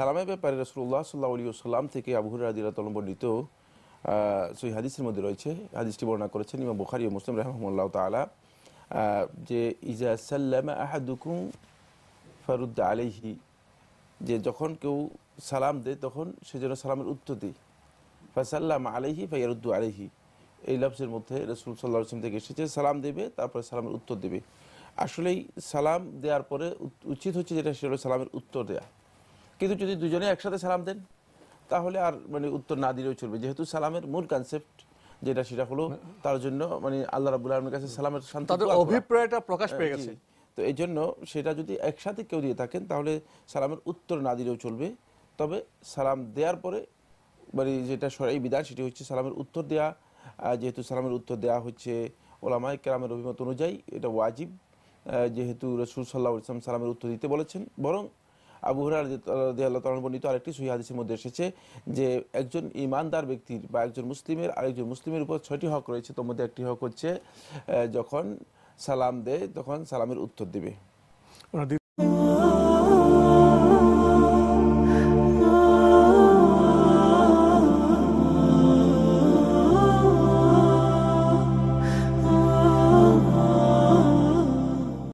সালামের ব্যাপারে রসুল্লাহ সাল্লাহ আলী সাল্লাম থেকে আবুহুর রাজিরা তলম বর্ণিত সেই হাদিসের মধ্যে রয়েছে হাদিসটি বর্ণনা করেছেন ইমাম বুখারি ও মুসলিম রহমুল্লাহ তালা যে ইজা সাল্লাম আহাদুকুম ফারুদ্দ আলিহি যে যখন কেউ সালাম দেয় তখন সে যেন সালামের উত্তর দেয় ফাসাল্লাম আলিহি ফাইয়ারুদ্দু আলিহি এই লফজের মধ্যে রসুল সাল্লাহ আসলাম থেকে এসেছে সালাম দেবে তারপরে সালামের উত্তর দেবে আসলেই সালাম দেওয়ার পরে উচিত হচ্ছে যেটা সেটা সালামের উত্তর দেয়া কিন্তু যদি দুজনে একসাথে সালাম দেন তাহলে আর মানে উত্তর না দিলেও চলবে যেহেতু সালামের মূল কনসেপ্ট যেটা সেটা হলো তার জন্য মানে আল্লাহ রাবুল আলমের কাছে সালামের তাদের অভিপ্রায়টা প্রকাশ পেয়ে হ্যাঁ, গেছে তো এই জন্য সেটা যদি একসাথে কেউ দিয়ে থাকেন তাহলে সালামের উত্তর না দিলেও চলবে তবে সালাম দেওয়ার পরে মানে যেটা সরাই বিধান সেটি হচ্ছে সালামের উত্তর দেয়া যেহেতু সালামের উত্তর দেয়া হচ্ছে ওলামা কেরামের অভিমত অনুযায়ী এটা ওয়াজিব যেহেতু রসুল সাল্লাহ ইসলাম সালামের উত্তর দিতে বলেছেন বরং আবু হরাল্লাহ বর্ণিত আরেকটি সহি হাদিসের মধ্যে এসেছে যে একজন ইমানদার ব্যক্তির বা একজন মুসলিমের আরেকজন মুসলিমের উপর ছয়টি হক রয়েছে তোর মধ্যে একটি হক হচ্ছে যখন সালাম দেয় তখন সালামের উত্তর দিবে